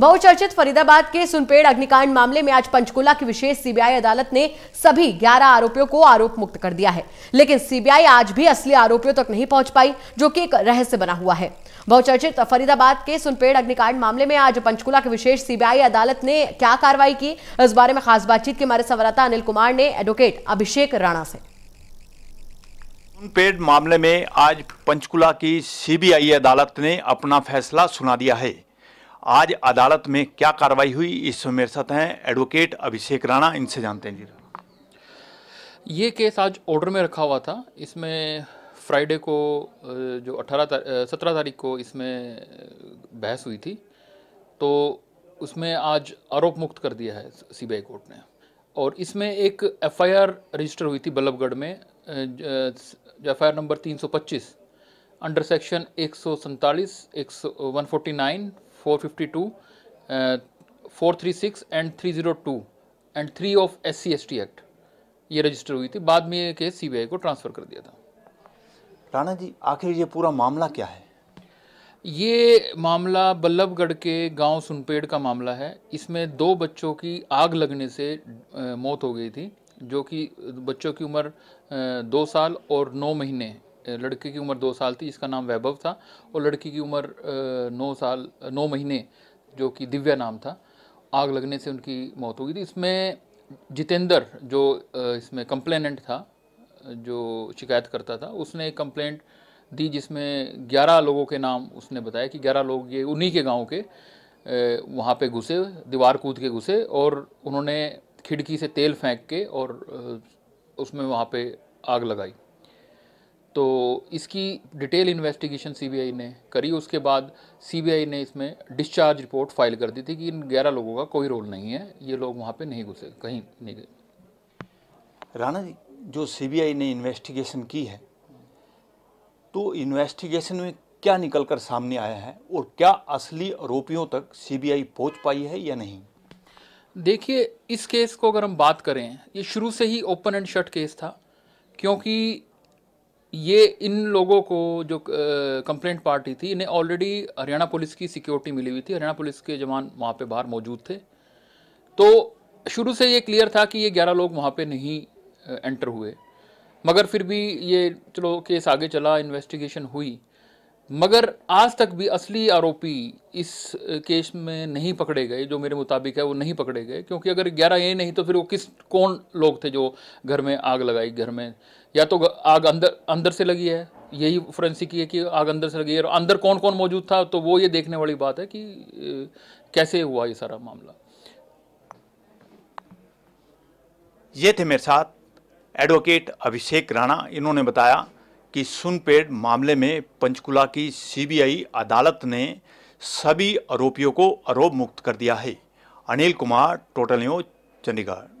बहुचर्चित फरीदाबाद के सुनपेड़ अग्निकांड मामले में आज पंचकुला की विशेष सीबीआई अदालत ने सभी 11 आरोपियों को आरोप मुक्त कर दिया है लेकिन सीबीआई आज भी असली आरोपियों तक नहीं पहुंच पाई जो कि एक रहस्य बना हुआ है बहुचर्चित फरीदाबाद के सुनपेड़ अग्निकांड मामले में आज पंचकुला की विशेष सीबीआई अदालत ने क्या कार्रवाई की इस बारे में खास बातचीत की हमारे संवाददाता अनिल कुमार ने एडवोकेट अभिषेक राणा से पेड मामले में आज पंचकुला की सीबीआई अदालत ने अपना फैसला सुना दिया है आज अदालत में क्या कार्रवाई हुई इस मेरे साथ हैं एडवोकेट अभिषेक राणा इनसे जानते हैं जी ये केस आज ऑर्डर में रखा हुआ था इसमें फ्राइडे को जो अठारह सत्रह तारीख को इसमें बहस हुई थी तो उसमें आज आरोप मुक्त कर दिया है सीबीआई कोर्ट ने और इसमें एक एफआईआर रजिस्टर हुई थी बल्लभगढ़ में F I number 325 under section एक सौ सैंतालीस एक सौ one forty nine four three six and 302 and three of S C act ये रजिस्टर हुई थी बाद में ये केस सीबीआई को ट्रांसफ़र कर दिया था राणा जी आखिर ये पूरा मामला क्या है ये मामला बल्लभगढ़ के गांव सुनपेड़ का मामला है इसमें दो बच्चों की आग लगने से मौत हो गई थी जो कि बच्चों की उम्र दो साल और नौ महीने लड़के की उम्र दो साल थी इसका नाम वैभव था और लड़की की उम्र नौ साल नौ महीने जो कि दिव्या नाम था आग लगने से उनकी मौत हो गई थी इसमें जितेंद्र जो इसमें कंप्लेनेंट था जो शिकायत करता था उसने एक कंप्लेंट दी जिसमें 11 लोगों के नाम उसने बताया कि 11 लोग ये उन्हीं के गांव के वहाँ पे घुसे दीवार कूद के घुसे और उन्होंने खिड़की से तेल फेंक के और उसमें वहाँ पे आग लगाई तो इसकी डिटेल इन्वेस्टिगेशन सीबीआई ने करी उसके बाद सीबीआई ने इसमें डिस्चार्ज रिपोर्ट फाइल कर दी थी कि इन ग्यारह लोगों का कोई रोल नहीं है ये लोग वहाँ पे नहीं घुसे कहीं नहीं गए राणा जी जो सीबीआई ने इन्वेस्टिगेशन की है तो इन्वेस्टिगेशन में क्या निकल कर सामने आया है और क्या असली आरोपियों तक सीबीआई पहुंच पाई है या नहीं देखिए इस केस को अगर हम बात करें ये शुरू से ही ओपन एंड शट केस था क्योंकि ये इन लोगों को जो कंप्लेंट पार्टी थी इन्हें ऑलरेडी हरियाणा पुलिस की सिक्योरिटी मिली हुई थी हरियाणा पुलिस के जवान वहाँ पे बाहर मौजूद थे तो शुरू से ये क्लियर था कि ये ग्यारह लोग वहाँ पे नहीं एंटर हुए मगर फिर भी ये चलो केस आगे चला इन्वेस्टिगेशन हुई मगर आज तक भी असली आरोपी इस केस में नहीं पकड़े गए जो मेरे मुताबिक है वो नहीं पकड़े गए क्योंकि अगर ग्यारह ये नहीं तो फिर वो किस कौन लोग थे जो घर में आग लगाई घर में या तो आग अंदर अंदर से लगी है यही फोरेंसिक है कि आग अंदर से लगी है और अंदर कौन कौन मौजूद था तो वो ये देखने वाली बात है कि कैसे हुआ ये सारा मामला ये थे मेरे साथ एडवोकेट अभिषेक राणा इन्होंने बताया कि सुनपेड मामले में पंचकुला की सीबीआई अदालत ने सभी आरोपियों को आरोप मुक्त कर दिया है अनिल कुमार टोटल न्यूज चंडीगढ़